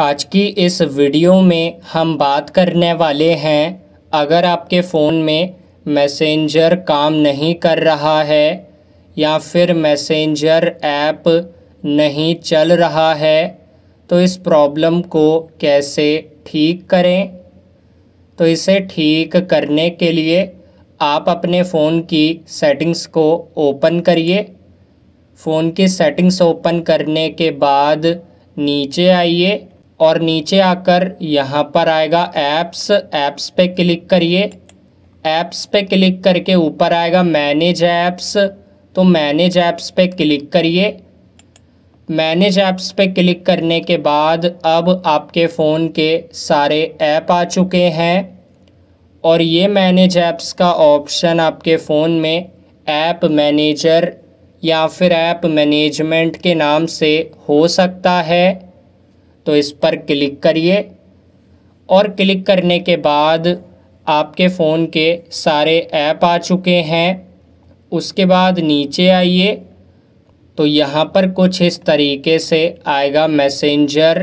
आज की इस वीडियो में हम बात करने वाले हैं अगर आपके फ़ोन में मैसेंजर काम नहीं कर रहा है या फिर मैसेंजर ऐप नहीं चल रहा है तो इस प्रॉब्लम को कैसे ठीक करें तो इसे ठीक करने के लिए आप अपने फ़ोन की सेटिंग्स को ओपन करिए फ़ोन की सेटिंग्स ओपन करने के बाद नीचे आइए और नीचे आकर यहाँ पर आएगा ऐप्स ऐप्स पे क्लिक करिए ऐप्स पे क्लिक करके ऊपर आएगा मैनेज ऐप्स तो मैनेज ऐप्स पे क्लिक करिए मैनेज ऐप्स पे क्लिक करने के बाद अब आपके फ़ोन के सारे ऐप आ चुके हैं और ये मैनेज ऐप्स का ऑप्शन आपके फ़ोन में ऐप मैनेजर या फिर ऐप मैनेजमेंट के नाम से हो सकता है तो इस पर क्लिक करिए और क्लिक करने के बाद आपके फ़ोन के सारे ऐप आ चुके हैं उसके बाद नीचे आइए तो यहाँ पर कुछ इस तरीके से आएगा मैसेंजर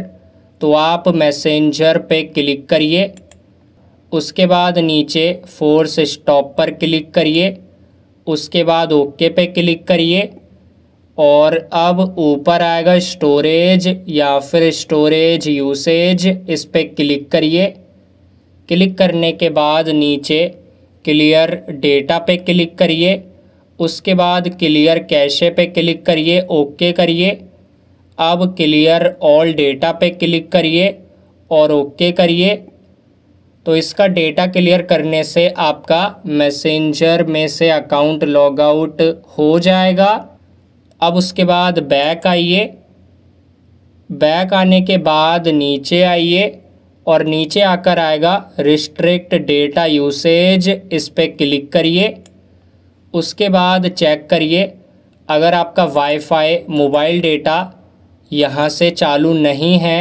तो आप मैसेंजर पे क्लिक करिए उसके बाद नीचे फोर्स स्टॉप पर क्लिक करिए उसके बाद ओके पे क्लिक करिए और अब ऊपर आएगा स्टोरेज या फिर स्टोरेज यूसेज इस पर क्लिक करिए क्लिक करने के बाद नीचे क्लियर डेटा पे क्लिक करिए उसके बाद क्लियर कैशे पे क्लिक करिए ओके करिए अब क्लियर ऑल डेटा पे क्लिक करिए और ओके करिए तो इसका डेटा क्लियर करने से आपका मैसेंजर में से अकाउंट लॉग आउट हो जाएगा अब उसके बाद बैक आइए बैक आने के बाद नीचे आइए और नीचे आकर आएगा रिस्ट्रिक्ट डेटा यूसेज इस पर क्लिक करिए उसके बाद चेक करिए अगर आपका वाईफाई मोबाइल डेटा यहाँ से चालू नहीं है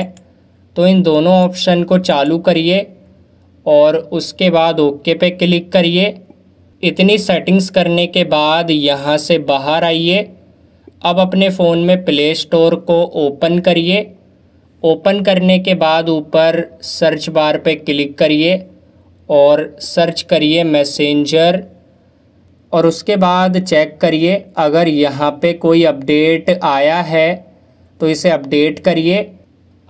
तो इन दोनों ऑप्शन को चालू करिए और उसके बाद ओके पे क्लिक करिए इतनी सेटिंग्स करने के बाद यहाँ से बाहर आइए अब अपने फ़ोन में प्ले स्टोर को ओपन करिए ओपन करने के बाद ऊपर सर्च बार पे क्लिक करिए और सर्च करिए मैसेंजर और उसके बाद चेक करिए अगर यहाँ पे कोई अपडेट आया है तो इसे अपडेट करिए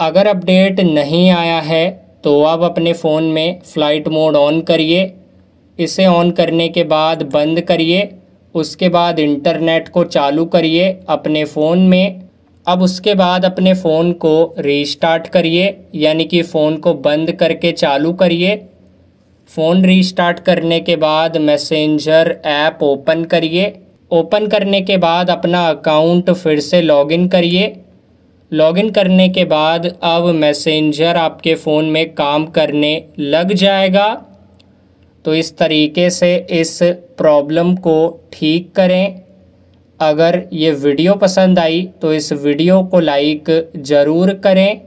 अगर अपडेट नहीं आया है तो अब अपने फ़ोन में फ़्लाइट मोड ऑन करिए इसे ऑन करने के बाद बंद करिए उसके बाद इंटरनेट को चालू करिए अपने फ़ोन में अब उसके बाद अपने फ़ोन को रीस्टार्ट करिए यानी कि फ़ोन को बंद करके चालू करिए फ़ोन रीस्टार्ट करने के बाद मैसेंजर ऐप ओपन करिए ओपन करने के बाद अपना अकाउंट फिर से लॉगिन करिए लॉगिन करने के बाद अब मैसेंजर आपके फ़ोन में काम करने लग जाएगा तो इस तरीके से इस प्रॉब्लम को ठीक करें अगर ये वीडियो पसंद आई तो इस वीडियो को लाइक ज़रूर करें